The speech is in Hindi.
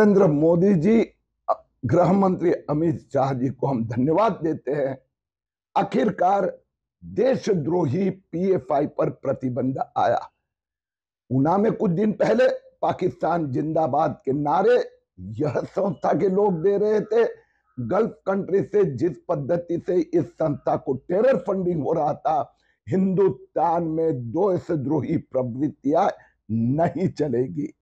नरेंद्र मोदी जी गृह मंत्री अमित शाह जी को हम धन्यवाद देते हैं आखिरकार देशद्रोही पीएफआई पर प्रतिबंध आया उना में कुछ दिन पहले पाकिस्तान जिंदाबाद के नारे यह संस्था के लोग दे रहे थे गल्फ कंट्री से जिस पद्धति से इस संस्था को टेरर फंडिंग हो रहा था हिंदुस्तान में द्रोही प्रवृत्तियां नहीं चलेगी